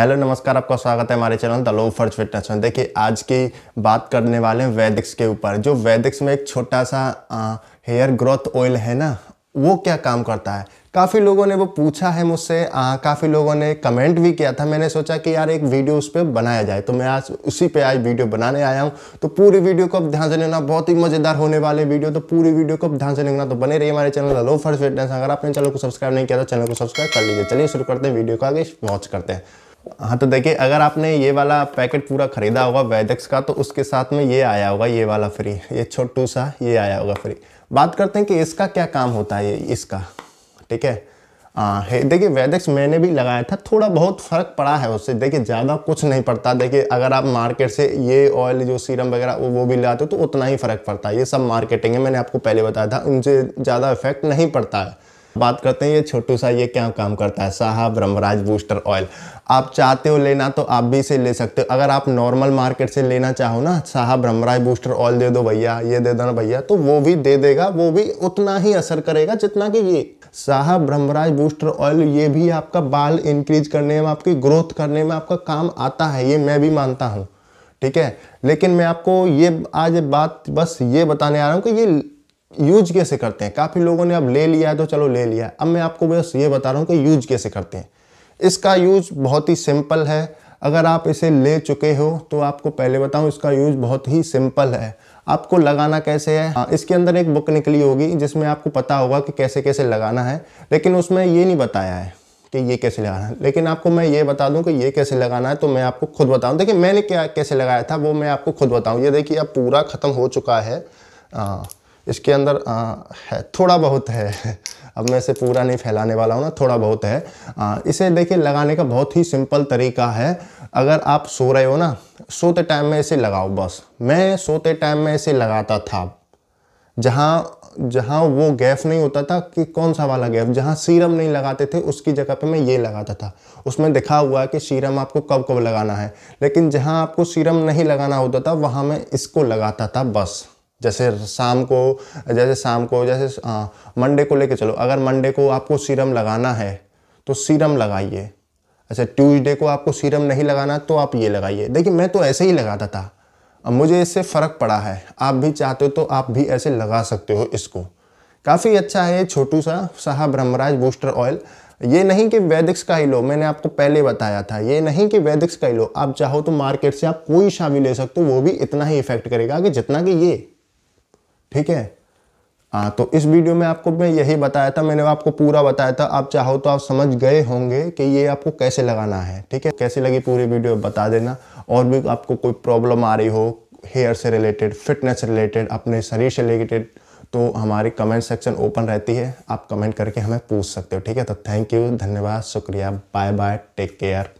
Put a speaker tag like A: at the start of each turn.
A: hello नमस्कार आपका स्वागत है हमारे चैनल द लो फर्ज फिटनेस में देखिए आज की बात करने वाले हैं वैदिक्स के ऊपर जो वैदिक्स में एक छोटा सा हेयर ग्रोथ ऑयल है ना वो क्या काम करता है काफ़ी लोगों ने वो पूछा है मुझसे काफ़ी लोगों ने कमेंट भी किया था मैंने सोचा कि यार एक वीडियो उस पर बनाया जाए तो मैं आज उसी पे आज वीडियो बनाने आया हूँ तो पूरी वीडियो को अब ध्यान से लेना बहुत ही मज़ेदार होने वाले वीडियो तो पूरी वीडियो को अब ध्यान से लेना तो बने रही हमारे चैनल लो फर्स्ट फिटनेस अगर आपने चैनल को सब्सक्राइब नहीं किया तो चैनल को सब्सक्राइब कर लीजिए चलिए शुरू करते हैं वीडियो को आगे वॉच करते हैं हाँ तो देखिए अगर आपने ये वाला पैकेट पूरा ख़रीदा होगा वैदक्स का तो उसके साथ में ये आया होगा ये वाला फ्री ये छोटू सा ये आया होगा फ्री बात करते हैं कि इसका क्या काम होता है ये इसका ठीक है हाँ देखिए वैदक्स मैंने भी लगाया था थोड़ा बहुत फ़र्क पड़ा है उससे देखिए ज़्यादा कुछ नहीं पड़ता देखिए अगर आप मार्केट से ये ऑयल जो सीरम वगैरह वो वो भी लाते हो तो उतना ही फ़र्क पड़ता है ये सब मार्केटिंग है मैंने आपको पहले बताया था उनसे ज़्यादा इफेक्ट नहीं पड़ता है बात करते हैं ये छोटू सा ये क्या काम करता है साहा ब्रह्मराज बूस्टर ऑयल आप चाहते हो लेना तो आप भी इसे ले सकते हो अगर आप नॉर्मल मार्केट से लेना चाहो ना साहा ब्रह्मराज बूस्टर ऑयल दे दो भैया ये दे दो ना भैया तो वो भी दे देगा वो भी उतना ही असर करेगा जितना कि ये साहा ब्रह्मराज बूस्टर ऑयल ये भी आपका बाल इंक्रीज करने में आपकी ग्रोथ करने में आपका काम आता है ये मैं भी मानता हूँ ठीक है लेकिन मैं आपको ये आज बात बस ये बताने आ रहा हूँ कि ये यूज कैसे करते हैं काफ़ी लोगों ने अब ले लिया है तो चलो ले लिया है अब मैं आपको बस ये बता रहा हूँ कि यूज कैसे करते हैं इसका यूज बहुत ही सिंपल है अगर आप इसे ले चुके हो तो आपको पहले बताऊं इसका यूज बहुत ही सिंपल है आपको लगाना कैसे है हाँ, इसके अंदर एक बुक निकली होगी जिसमें आपको पता होगा कि कैसे कैसे लगाना है लेकिन उसमें ये नहीं बताया है कि ये कैसे लगाना है लेकिन आपको मैं ये बता दूं कि ये कैसे लगाना है तो मैं आपको खुद बताऊं देखिए मैंने क्या कैसे लगाया था वो मैं आपको खुद बताऊं ये देखिए अब पूरा ख़त्म हो चुका है हाँ, इसके अंदर आ, है थोड़ा बहुत है अब मैं इसे पूरा नहीं फैलाने वाला हूँ ना थोड़ा बहुत है आ, इसे देखिए लगाने का बहुत ही सिंपल तरीका है अगर आप सो रहे हो ना सोते टाइम में इसे लगाओ बस मैं सोते टाइम में इसे लगाता था जहाँ जहाँ वो गैप नहीं होता था कि कौन सा वाला गैप जहाँ सीरम नहीं लगाते थे उसकी जगह पे मैं ये लगाता था उसमें दिखा हुआ है कि सीरम आपको कब कब लगाना है लेकिन जहाँ आपको सीरम नहीं लगाना होता था वहाँ मैं इसको लगाता था बस जैसे शाम को जैसे शाम को जैसे मंडे को लेके चलो अगर मंडे को आपको सीरम लगाना है तो सीरम लगाइए अच्छा ट्यूसडे को आपको सीरम नहीं लगाना तो आप ये लगाइए देखिए मैं तो ऐसे ही लगाता था अब मुझे इससे फ़र्क पड़ा है आप भी चाहते हो तो आप भी ऐसे लगा सकते हो इसको काफ़ी अच्छा है छोटू सा शाह ब्रह्मराज बूस्टर ऑयल ये नहीं कि वैदिक्स का ही लो मैंने आपको पहले बताया था ये नहीं कि वैदिक्स का ही लो आप चाहो तो मार्केट से आप कोई सा ले सकते हो वो भी इतना ही इफेक्ट करेगा कि जितना कि ये ठीक है हाँ तो इस वीडियो में आपको मैं यही बताया था मैंने आपको पूरा बताया था आप चाहो तो आप समझ गए होंगे कि ये आपको कैसे लगाना है ठीक है कैसे लगी पूरी वीडियो बता देना और भी आपको कोई प्रॉब्लम आ रही हो हेयर से रिलेटेड फिटनेस रिलेटेड अपने शरीर से रिलेटेड तो हमारी कमेंट सेक्शन ओपन रहती है आप कमेंट करके हमें पूछ सकते हो ठीक है तो थैंक यू धन्यवाद शुक्रिया बाय बाय टेक केयर